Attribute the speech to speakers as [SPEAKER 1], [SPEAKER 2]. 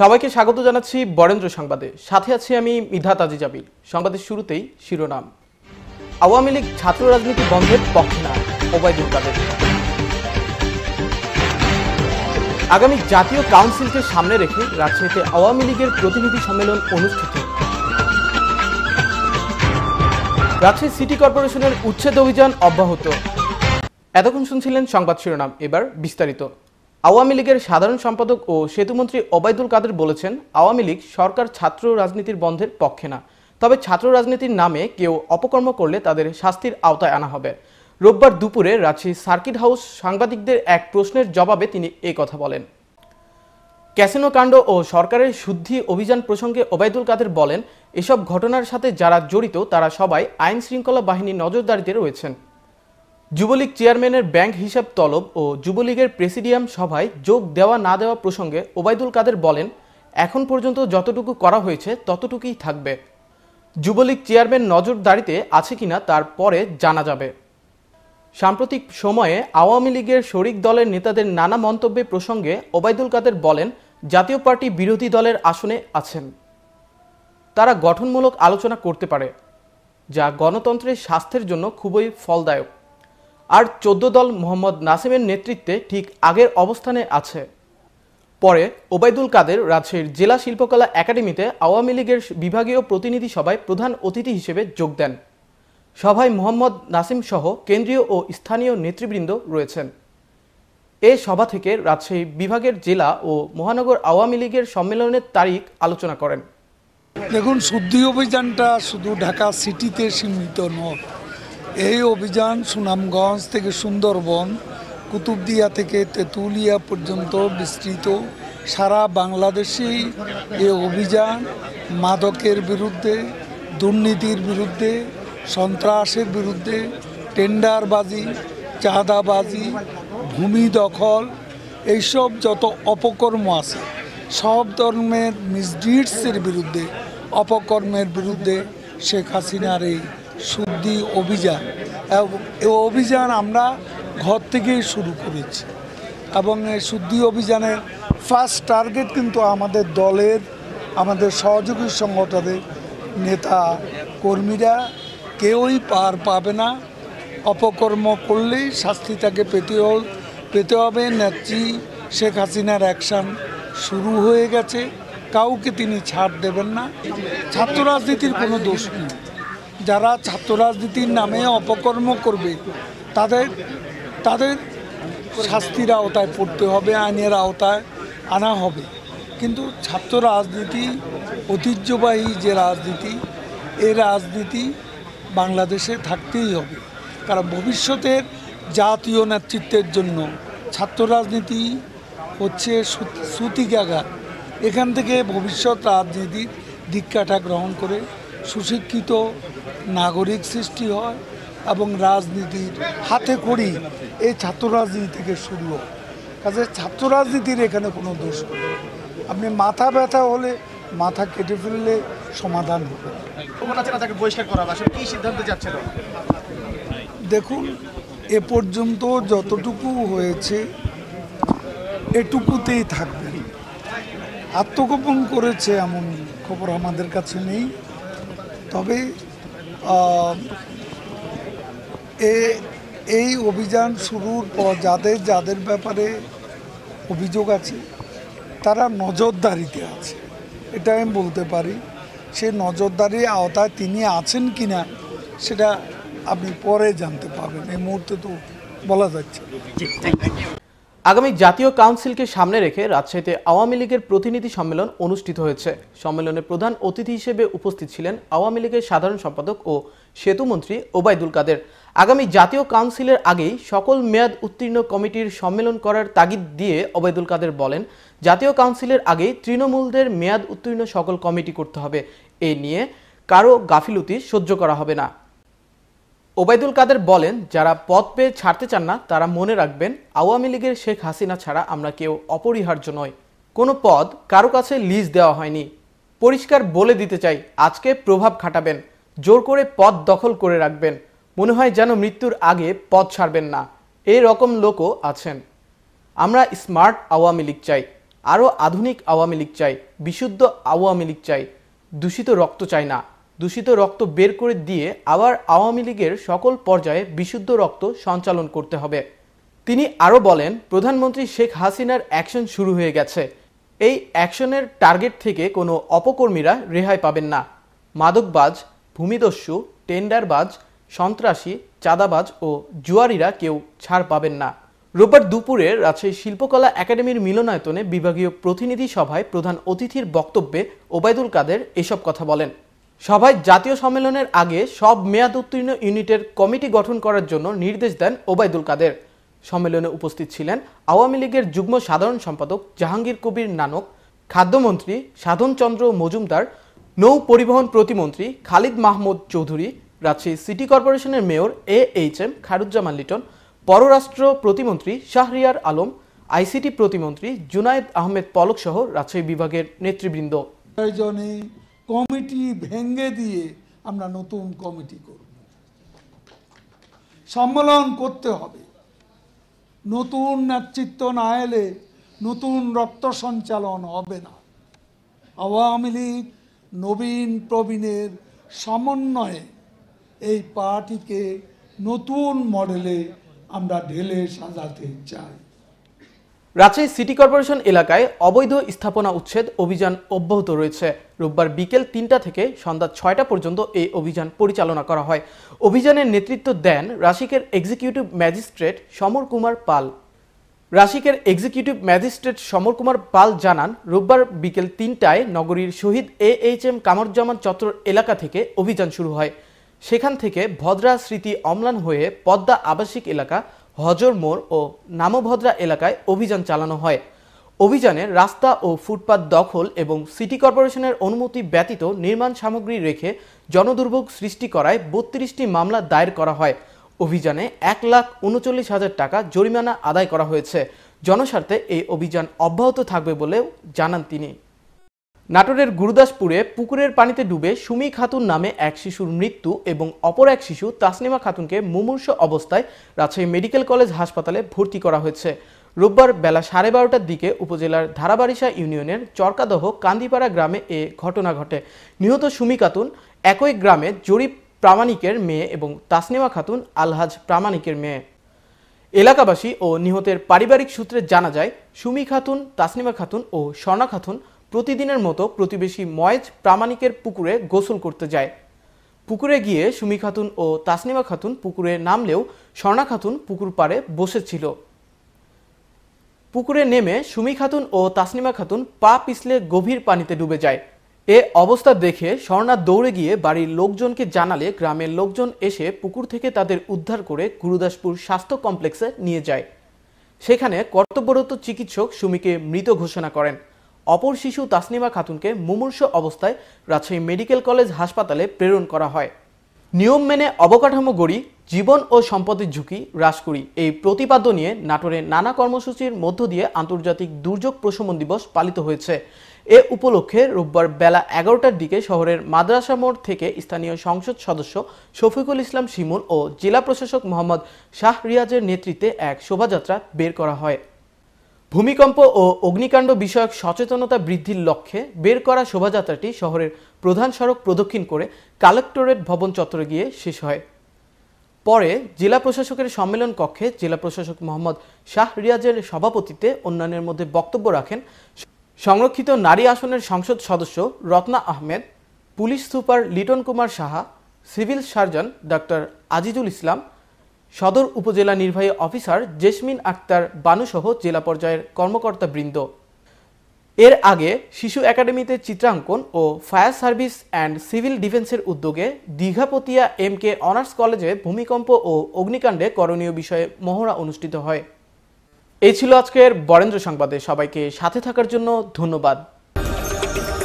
[SPEAKER 1] সবাইকে স্বাগত জানাচ্ছি বরেন্দ্র সংবাদে সাথে আছি আমি মিধা তাজি সংবাদের শুরুতেই শিরোনাম আওয়ামী লীগ ছাত্র রাজনীতি বন্ধের পক্ষে না ওবায়দুল কাদের আগামী জাতীয় কাউন্সিলকে সামনে রেখে রাজশাহীতে আওয়ামী লীগের প্রতিনিধি সম্মেলন অনুষ্ঠিত রাজশাহী সিটি কর্পোরেশনের উচ্ছেদ অভিযান অব্যাহত এতক্ষণ শুনছিলেন সংবাদ শিরোনাম এবার বিস্তারিত আওয়ামী লীগের সাধারণ সম্পাদক ও সেতুমন্ত্রী ওবায়দুল কাদের বলেছেন আওয়ামী লীগ সরকার ছাত্র রাজনীতির বন্ধের পক্ষে না তবে ছাত্র রাজনীতির নামে কেউ অপকর্ম করলে তাদের শাস্তির আওতায় আনা হবে রোববার দুপুরে রাজশাহী সার্কিট হাউস সাংবাদিকদের এক প্রশ্নের জবাবে তিনি এই কথা বলেন ক্যাসিনো কাণ্ড ও সরকারের শুদ্ধি অভিযান প্রসঙ্গে ওবায়দুল কাদের বলেন এসব ঘটনার সাথে যারা জড়িত তারা সবাই আইন শৃঙ্খলা বাহিনীর নজরদারিতে রয়েছেন যুবলীগ চেয়ারম্যানের ব্যাংক হিসাব তলব ও যুবলীগের প্রেসিডিয়াম সভায় যোগ দেওয়া না দেওয়া প্রসঙ্গে ওবায়দুল কাদের বলেন এখন পর্যন্ত যতটুকু করা হয়েছে ততটুকুই থাকবে যুবলীগ চেয়ারম্যান নজরদারিতে আছে কিনা তার পরে জানা যাবে সাম্প্রতিক সময়ে আওয়ামী লীগের শরিক দলের নেতাদের নানা মন্তব্যে প্রসঙ্গে ওবায়দুল কাদের বলেন জাতীয় পার্টি বিরোধী দলের আসনে আছেন তারা গঠনমূলক আলোচনা করতে পারে যা গণতন্ত্রের স্বাস্থ্যের জন্য খুবই ফলদায়ক আর চোদ্দ দল মোহাম্মদ নাসিমের নেতৃত্বে ঠিক আগের অবস্থানে আছে পরে ওবায়দুল কাদের রাজশাহীর জেলা শিল্পকলা একাডেমিতে আওয়ামী লীগের বিভাগীয় প্রতিনিধি সভায় প্রধান অতিথি হিসেবে যোগ দেন সভায় মোহাম্মদ নাসিম সহ কেন্দ্রীয় ও স্থানীয় নেতৃবৃন্দ রয়েছেন এ সভা থেকে রাজশাহী বিভাগের জেলা ও মহানগর আওয়ামী লীগের সম্মেলনের তারিখ আলোচনা করেন দেখুন শুদ্ধি অভিযানটা
[SPEAKER 2] শুধু ঢাকা সিটিতে সীমিত নয় এই অভিযান সুনামগঞ্জ থেকে সুন্দরবন কুতুবদিয়া থেকে তেঁতুলিয়া পর্যন্ত বিস্তৃত সারা বাংলাদেশেই এ অভিযান মাদকের বিরুদ্ধে দুর্নীতির বিরুদ্ধে সন্ত্রাসের বিরুদ্ধে টেন্ডারবাজি চাঁদাবাজি ভূমি দখল এইসব যত অপকর্ম আছে সব ধর্মের মিসডিডসের বিরুদ্ধে অপকর্মের বিরুদ্ধে শেখ হাসিনার এই মোদি অভিযান অভিযান আমরা ঘর থেকেই শুরু করেছি এবং এই শুদ্ধি অভিযানের ফার্স্ট টার্গেট কিন্তু আমাদের দলের আমাদের সহযোগী সংগঠনের নেতা কর্মীরা কেউই পার পাবে না অপকর্ম করলেই শাস্তি তাকে পেতে পেতে হবে নেত্রী শেখ হাসিনার অ্যাকশান শুরু হয়ে গেছে কাউকে তিনি ছাড় দেবেন না ছাত্র রাজনীতির কোনো দোষ নেই যারা ছাত্র রাজনীতির নামে অপকর্ম করবে তাদের তাদের শাস্তির আওতায় পড়তে হবে আইনের আওতায় আনা হবে কিন্তু ছাত্র রাজনীতি ঐতিহ্যবাহী যে রাজনীতি এই রাজনীতি বাংলাদেশে থাকতেই হবে কারণ ভবিষ্যতের জাতীয় নেতৃত্বের জন্য ছাত্র রাজনীতি হচ্ছে সুতিকাগার এখান থেকে ভবিষ্যৎ রাজনীতির দীক্ষাটা গ্রহণ করে সুশিক্ষিত নাগরিক সৃষ্টি হয় এবং রাজনীতির হাতে করি এই ছাত্র রাজনীতি থেকে শুরু হয় কাজে ছাত্র রাজনীতির এখানে কোনো দোষ নেই আপনি মাথা ব্যথা হলে মাথা কেটে ফেললে সমাধান হবে দেখুন এ পর্যন্ত যতটুকু হয়েছে এটুকুতেই থাকবে আত্মগোপন করেছে এমন খবর আমাদের কাছে নেই তবে এই অভিযান শুরুর পর যাদের যাদের ব্যাপারে অভিযোগ আছে তারা নজরদারিতে আছে এটা আমি বলতে পারি সে নজরদারির আওতায় তিনি আছেন কি না সেটা আপনি পরে জানতে পারবেন এই মুহূর্তে তো বলা যাচ্ছে
[SPEAKER 1] আগামী জাতীয় কাউন্সিলকে সামনে রেখে রাজশাহীতে আওয়ামী লীগের প্রতিনিধি সম্মেলন অনুষ্ঠিত হয়েছে সম্মেলনে প্রধান অতিথি হিসেবে উপস্থিত ছিলেন আওয়ামী লীগের সাধারণ সম্পাদক ও সেতুমন্ত্রী ওবায়দুল কাদের আগামী জাতীয় কাউন্সিলের আগেই সকল মেয়াদ উত্তীর্ণ কমিটির সম্মেলন করার তাগিদ দিয়ে ওবায়দুল কাদের বলেন জাতীয় কাউন্সিলের আগেই তৃণমূলদের মেয়াদ উত্তীর্ণ সকল কমিটি করতে হবে এ নিয়ে কারো গাফিলতি সহ্য করা হবে না ওবায়দুল কাদের বলেন যারা পদ পেয়ে ছাড়তে চান না তারা মনে রাখবেন আওয়ামী লীগের শেখ হাসিনা ছাড়া আমরা কেউ অপরিহার্য নয় কোনো পদ কারো কাছে লিজ দেওয়া হয়নি পরিষ্কার বলে দিতে চাই আজকে প্রভাব খাটাবেন জোর করে পদ দখল করে রাখবেন মনে হয় যেন মৃত্যুর আগে পদ ছাড়বেন না এই রকম লোকও আছেন আমরা স্মার্ট আওয়ামী লীগ চাই আরও আধুনিক আওয়ামী লীগ চাই বিশুদ্ধ আওয়ামী লীগ চাই দূষিত রক্ত চাই না দূষিত রক্ত বের করে দিয়ে আবার আওয়ামী লীগের সকল পর্যায়ে বিশুদ্ধ রক্ত সঞ্চালন করতে হবে তিনি আরও বলেন প্রধানমন্ত্রী শেখ হাসিনার অ্যাকশন শুরু হয়ে গেছে এই অ্যাকশনের টার্গেট থেকে কোনো অপকর্মীরা রেহাই পাবেন না মাদকবাজ ভূমিদস্যু টেন্ডারবাজ সন্ত্রাসী চাঁদাবাজ ও জুয়ারিরা কেউ ছাড় পাবেন না রোববার দুপুরে রাজশাহী শিল্পকলা একাডেমির মিলনায়তনে বিভাগীয় প্রতিনিধি সভায় প্রধান অতিথির বক্তব্যে ওবায়দুল কাদের এসব কথা বলেন সভায় জাতীয় সম্মেলনের আগে সব মেয়াদ উত্তীর্ণ ইউনিটের কমিটি গঠন করার জন্য নির্দেশ দেন ওবায়দুল কাদের সম্মেলনে উপস্থিত ছিলেন আওয়ামী লীগের যুগ্ম সাধারণ সম্পাদক জাহাঙ্গীর কবির নানক খাদ্যমন্ত্রী সাধনচন্দ্র মজুমদার নৌ পরিবহন প্রতিমন্ত্রী খালিদ মাহমুদ চৌধুরী রাজশাহী সিটি কর্পোরেশনের mayor A H M Kharuzzaman Liton পররাষ্ট্র প্রতিমন্ত্রী শাহরিয়ার আলম আইসিটি প্রতিমন্ত্রী জুনায়েদ আহমেদ পলক সহ রাজশাহী বিভাগের নেতৃবৃন্দ কমিটি ভেঙে দিয়ে
[SPEAKER 2] আমরা নতুন কমিটি করব সম্মেলন করতে হবে নতুন নেতৃত্ব না এলে নতুন রক্ত সঞ্চালন হবে না আওয়ামী লীগ নবীন প্রবীণের সমন্বয়ে এই পার্টিকে নতুন মডেলে আমরা
[SPEAKER 1] ঢেলে সাজাতে চাই রাজশাহী সিটি কর্পোরেশন এলাকায় অবৈধ স্থাপনা উচ্ছেদ অভিযান অব্যাহত রয়েছে রোববার বিকেল তিনটা থেকে সন্ধ্যা ছয়টা পর্যন্ত এই অভিযান পরিচালনা করা হয় অভিযানের নেতৃত্ব দেন রাশিকের এক্সিকিউটিভ ম্যাজিস্ট্রেট সমর কুমার পাল রাশিকের এক্সিকিউটিভ ম্যাজিস্ট্রেট সমর কুমার পাল জানান রোববার বিকেল তিনটায় নগরীর Shaheed A H M Kamaruzzaman চত্বর এলাকা থেকে অভিযান শুরু হয় সেখান থেকে ভদ্রা স্মৃতি অম্লান হয়ে পদ্মা আবাসিক এলাকা হজর মোড় ও নামভদ্রা এলাকায় অভিযান চালানো হয় অভিযানে রাস্তা ও ফুটপাত দখল এবং সিটি কর্পোরেশনের অনুমতি ব্যতীত নির্মাণ সামগ্রী রেখে জনদুর্ভোগ সৃষ্টি করায় বত্রিশটি মামলা দায়ের করা হয় অভিযানে এক লাখ উনচল্লিশ হাজার টাকা জরিমানা আদায় করা হয়েছে জনস্বার্থে এই অভিযান অব্যাহত থাকবে বলেও জানান তিনি নাটোরের গুরুদাসপুরে পুকুরের পানিতে ডুবে সুমি খাতুন নামে এক শিশুর মৃত্যু এবং অপর এক শিশু তাসনিমা খাতুনকে মুমূর্ষ অবস্থায় রাজশাহী মেডিকেল কলেজ হাসপাতালে ভর্তি করা হয়েছে রোববার বেলা সাড়ে বারোটার দিকে উপজেলার ধারাবারিশা ইউনিয়নের চরকাদহ কান্দিপাড়া গ্রামে এ ঘটনা ঘটে নিহত সুমি খাতুন একই গ্রামে জরিপ প্রামাণিকের মেয়ে এবং তাসনিমা খাতুন আলহাজ প্রামাণিকের মেয়ে এলাকাবাসী ও নিহতের পারিবারিক সূত্রে জানা যায় সুমি খাতুন তাসনিমা খাতুন ও স্বর্ণা খাতুন প্রতিদিনের মতো প্রতিবেশী ময়েজ প্রামাণিকের পুকুরে গোসল করতে যায় পুকুরে গিয়ে সুমি খাতুন ও তাসনিমা খাতুন পুকুরে নামলেও স্বর্ণা খাতুন পুকুর পাড়ে বসেছিল পুকুরে নেমে সুমি খাতুন ও তাসনিমা খাতুন পা পিছলে গভীর পানিতে ডুবে যায় এ অবস্থা দেখে স্বর্ণা দৌড়ে গিয়ে বাড়ির লোকজনকে জানালে গ্রামের লোকজন এসে পুকুর থেকে তাদের উদ্ধার করে গুরুদাসপুর স্বাস্থ্য কমপ্লেক্সে নিয়ে যায় সেখানে কর্তব্যরত চিকিৎসক সুমিকে মৃত ঘোষণা করেন অপর শিশু তাসনিমা খাতুনকে মুমূর্ষ অবস্থায় রাজশাহী মেডিকেল কলেজ হাসপাতালে প্রেরণ করা হয় নিয়ম মেনে অবকাঠামো গড়ি জীবন ও সম্পদের ঝুঁকি হ্রাস করি এই প্রতিপাদ্য নিয়ে নাটোরে নানা কর্মসূচির মধ্য দিয়ে আন্তর্জাতিক দুর্যোগ প্রশমন দিবস পালিত হয়েছে এ উপলক্ষে রোববার বেলা এগারোটার দিকে শহরের মাদ্রাসা মোড় থেকে স্থানীয় সংসদ সদস্য শফিকুল ইসলাম শিমুল ও জেলা প্রশাসক মোহাম্মদ শাহ রিয়াজের নেতৃত্বে এক শোভাযাত্রা বের করা হয় ভূমিকম্প ও অগ্নিকাণ্ড বিষয়ক সচেতনতা বৃদ্ধির লক্ষ্যে বের করা শোভাযাত্রাটি শহরের প্রধান সড়ক প্রদক্ষিণ করে কালেক্টরেট ভবন চত্বরে গিয়ে শেষ হয় পরে জেলা প্রশাসকের সম্মেলন কক্ষে জেলা প্রশাসক মোহাম্মদ শাহ রিয়াজের সভাপতিত্বে অন্যান্যের মধ্যে বক্তব্য রাখেন সংরক্ষিত নারী আসনের সংসদ সদস্য Ratna Ahmed police super Liton Kumar Saha civil surgeon doctor Azizul Islam সদর উপজেলা নির্বাহী অফিসার জেসমিন আক্তার বানুসহ জেলা পর্যায়ের কর্মকর্তাবৃন্দ এর আগে শিশু একাডেমিতে চিত্রাঙ্কন ও ফায়ার সার্ভিস অ্যান্ড সিভিল ডিফেন্সের উদ্যোগে দীঘাপতিয়া এম কে অনার্স কলেজে ভূমিকম্প ও অগ্নিকাণ্ডে করণীয় বিষয়ে মহড়া অনুষ্ঠিত হয় এই ছিল আজকের বরেন্দ্র সংবাদে সবাইকে সাথে থাকার জন্য ধন্যবাদ